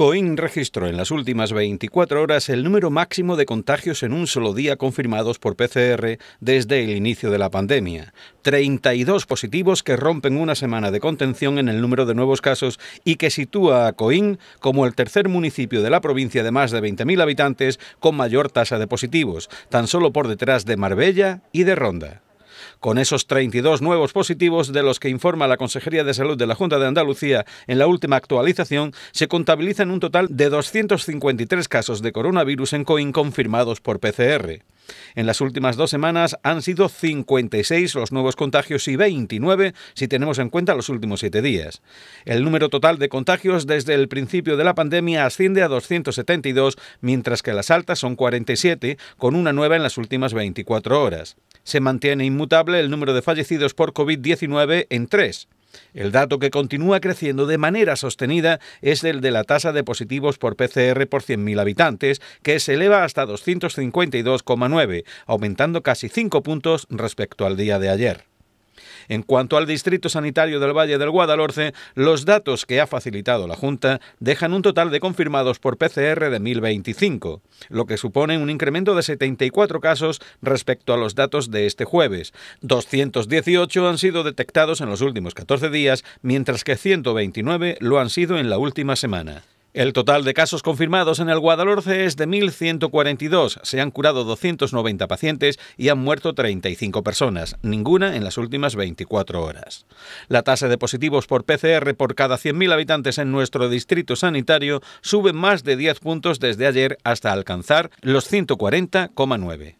Coín registró en las últimas 24 horas el número máximo de contagios en un solo día confirmados por PCR desde el inicio de la pandemia. 32 positivos que rompen una semana de contención en el número de nuevos casos y que sitúa a Coín como el tercer municipio de la provincia de más de 20.000 habitantes con mayor tasa de positivos, tan solo por detrás de Marbella y de Ronda con esos 32 nuevos positivos de los que informa la Consejería de Salud de la Junta de Andalucía en la última actualización, se contabilizan un total de 253 casos de coronavirus en COIN confirmados por PCR. En las últimas dos semanas han sido 56 los nuevos contagios y 29 si tenemos en cuenta los últimos siete días. El número total de contagios desde el principio de la pandemia asciende a 272, mientras que las altas son 47, con una nueva en las últimas 24 horas. Se mantiene inmutable el número de fallecidos por COVID-19 en 3. El dato que continúa creciendo de manera sostenida es el de la tasa de positivos por PCR por 100.000 habitantes, que se eleva hasta 252,9, aumentando casi 5 puntos respecto al día de ayer. En cuanto al Distrito Sanitario del Valle del Guadalhorce, los datos que ha facilitado la Junta dejan un total de confirmados por PCR de 1.025, lo que supone un incremento de 74 casos respecto a los datos de este jueves. 218 han sido detectados en los últimos 14 días, mientras que 129 lo han sido en la última semana. El total de casos confirmados en el Guadalhorce es de 1.142. Se han curado 290 pacientes y han muerto 35 personas, ninguna en las últimas 24 horas. La tasa de positivos por PCR por cada 100.000 habitantes en nuestro distrito sanitario sube más de 10 puntos desde ayer hasta alcanzar los 140,9.